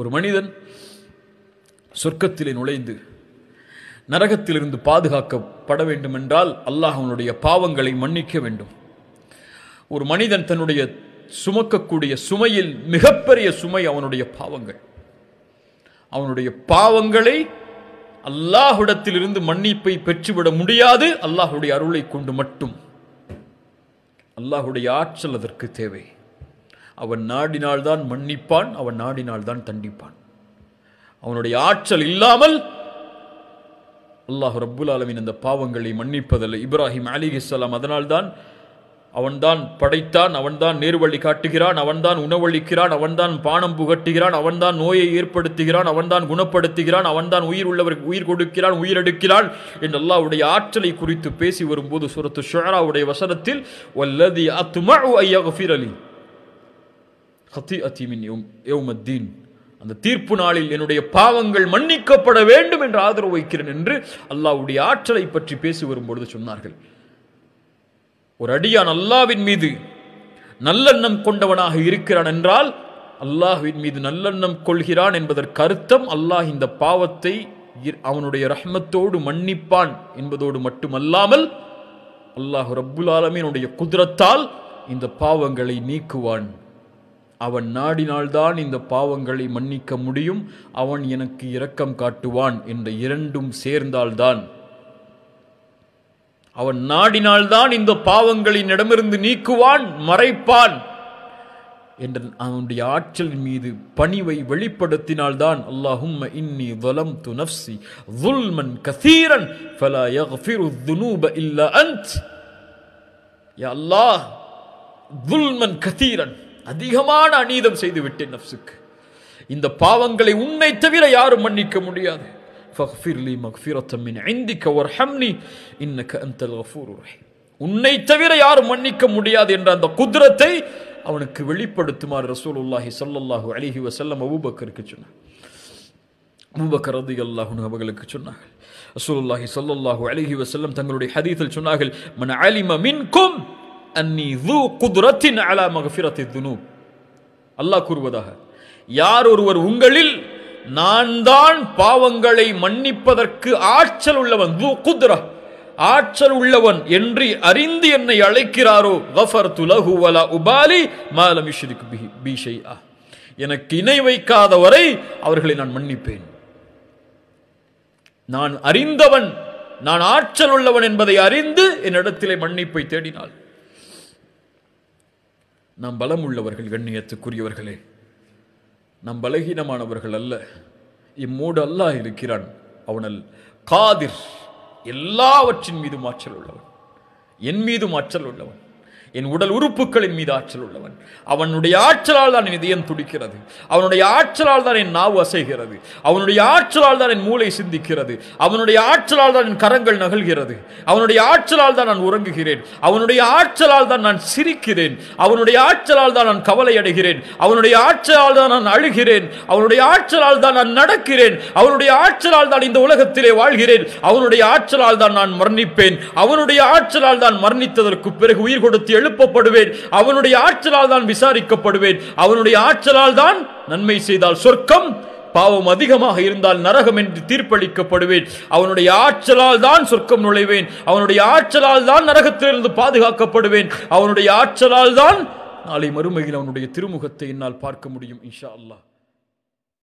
ஒரு மனிதன் சொர்க்கத்திலே நுழைந்து நரகத்திலிருந்து பாதுகாக்கப்பட வேண்டும் என்றால் அல்லாஹ் அவனுடைய பாவங்களை மன்னிக்க வேண்டும் ஒரு மனிதன் தன்னுடைய சுமக்கக்கூடிய சுமையில் மிகப்பெரிய சுமை அவனுடைய பாவங்கள் அவனுடைய பாவங்களை அல்லாஹுடத்திலிருந்து மன்னிப்பை பெற்றுவிட முடியாது அல்லாஹுடைய அருளை கொண்டு மட்டும் அல்லாஹுடைய ஆற்றல் அதற்கு தேவை அவன் நாடினால்தான் மன்னிப்பான் அவன் நாடினால்தான் தண்டிப்பான் அவனுடைய ஆற்றல் இல்லாமல் அல்லாஹ் ரப்புல் ஆலமின் அந்த பாவங்களை மன்னிப்பதில்லை இப்ராஹிம் அலி இஸ்லாம் அதனால்தான் அவன்தான் படைத்தான் அவன்தான் நேர்வழி காட்டுகிறான் அவன்தான் உணவளிக்கிறான் அவன்தான் பானம் புகட்டுகிறான் அவன்தான் நோயை ஏற்படுத்துகிறான் அவன்தான் குணப்படுத்துகிறான் அவன்தான் உயிர் உள்ளவருக்கு உயிர் கொடுக்கிறான் உயிரெடுக்கிறான் என்று அல்லாவுடைய ஆற்றலை குறித்து பேசி வரும்போது சுரத்து ஷுராவுடைய வசனத்தில் வல்லதி அத்துமா ஐயா அலி ஹத்தி மின் யோமத்தீன் அந்த தீர்ப்பு நாளில் என்னுடைய பாவங்கள் மன்னிக்கப்பட வேண்டும் என்று ஆதரவு வைக்கிறேன் என்று அல்லாவுடைய ஆற்றலை பற்றி பேசி வரும்பொழுது சொன்னார்கள் ஒரு அடியான் அல்லாவின் மீது நல்லெண்ணம் கொண்டவனாக இருக்கிறான் என்றால் அல்லாஹுவின் மீது நல்லெண்ணம் கொள்கிறான் என்பதற்கு அர்த்தம் அல்லாஹ் இந்த பாவத்தை அவனுடைய ரஹ்மத்தோடு மன்னிப்பான் என்பதோடு மட்டுமல்லாமல் அல்லாஹு ரப்புல் ஆலமீனுடைய குதிரத்தால் இந்த பாவங்களை நீக்குவான் அவன் நாடினால்தான் இந்த பாவங்களை மன்னிக்க முடியும் அவன் எனக்கு இரக்கம் காட்டுவான் என்ற இரண்டும் சேர்ந்தால்தான் அவன் நாடினால்தான் இந்த பாவங்களின் இடமிருந்து நீக்குவான் மறைப்பான் என்ற அவனுடைய ஆற்றலின் மீது பணிவை வெளிப்படுத்தினால்தான் அல்லாஹும் இன்னி வலம் து நஃப்சி துல்மன் கசீரன் ஃபலா யஃபிரு துனூப இல்ல அன்த் அல்லாஹ் துல்மன் கசீரன் அதிகமான அநீதம் செய்து விட்டேன் நப்சுக்கு இந்த பாவங்களை உன்னை தவிர யாரும் மன்னிக்க முடியாது உன்னை தவிர யாரும் மன்னிக்க முடியாது என்ற அந்த குதிரத்தை அவனுக்கு வெளிப்படுத்துமாறு ரசூலுல்லாஹி சல்லாஹு அலிஹி வசல்லம் அபூபக்கருக்கு சொன்னான் அபூபக்கர் ரதி அல்லாஹுன்னு அவர்களுக்கு சொன்னார்கள் ரசூலுல்லாஹி சல்லாஹூ அலிஹி வசல்லம் தங்களுடைய ஹதீத்தில் சொன்னார்கள் மன அலிம மின்கும் அன்னி து குதுரத்தின் அலா மகஃபிரத்தி துனூப் அல்லாஹ் கூறுவதாக யார் ஒருவர் உங்களில் நான் தான் பாவங்களை மன்னிப்பதற்கு ஆற்றல் உள்ளவன் து குதுர ஆற்றல் உள்ளவன் என்று அறிந்து என்னை அழைக்கிறாரோ கஃபர் துலகு வலா உபாலி மாலம் இஷ்ரிக் பி பீஷை எனக்கு இணை வைக்காத வரை அவர்களை நான் மன்னிப்பேன் நான் அறிந்தவன் நான் ஆற்றல் உள்ளவன் என்பதை அறிந்து என்னிடத்திலே மன்னிப்பை தேடினாள் நாம் பலம் உள்ளவர்கள் கண்ணியத்துக்குரியவர்களே நாம் பலகீனமானவர்கள் அல்ல இம்மூடு அல்லாஹ் இருக்கிறான் அவனல் காதிர் எல்லாவற்றின் மீதும் ஆற்றல் உள்ளவன் என் மீதும் ஆற்றல் உள்ளவன் என் உடல் உறுப்புகளின் மீது ஆற்றல் உள்ளவன் அவனுடைய ஆற்றலால் தான் என் இதயம் துடிக்கிறது அவனுடைய ஆற்றலால் தான் என் நாவு அசைகிறது அவனுடைய ஆற்றலால் தான் என் மூளை சிந்திக்கிறது அவனுடைய ஆற்றலால் தான் என் கரங்கள் நகழ்கிறது அவனுடைய ஆற்றலால் தான் நான் உறங்குகிறேன் அவனுடைய ஆற்றலால் தான் நான் சிரிக்கிறேன் அவனுடைய ஆற்றலால் தான் நான் கவலை அடைகிறேன் அவனுடைய ஆற்றலால் தான் நான் அழுகிறேன் அவனுடைய ஆற்றலால் தான் நான் நடக்கிறேன் அவனுடைய ஆற்றலால் தான் இந்த உலகத்திலே வாழ்கிறேன் அவனுடைய ஆற்றலால் தான் நான் மரணிப்பேன் அவனுடைய ஆற்றலால் தான் மரணித்ததற்கு பிறகு உயிர் கொடுத்து எழுப்பப்படுவேன் அவனுடைய ஆற்றலால் தான் விசாரிக்கப்படுவேன் அவனுடைய ஆற்றலால் தான் நன்மை செய்தால் சொர்க்கம் பாவம் அதிகமாக இருந்தால் நரகம் என்று தீர்ப்பளிக்கப்படுவேன் அவனுடைய ஆற்றலால் தான் சொர்க்கம் நுழைவேன் அவனுடைய ஆற்றலால் தான் நரகத்திலிருந்து பாதுகாக்கப்படுவேன் அவனுடைய ஆற்றலால் தான் நாளை மறுமையில் அவனுடைய திருமுகத்தை என்னால் பார்க்க முடியும் இன்ஷா அல்லா